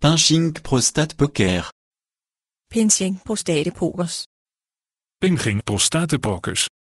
Pinching poker. Pinching prostatepokers. Pinching prostatepokers.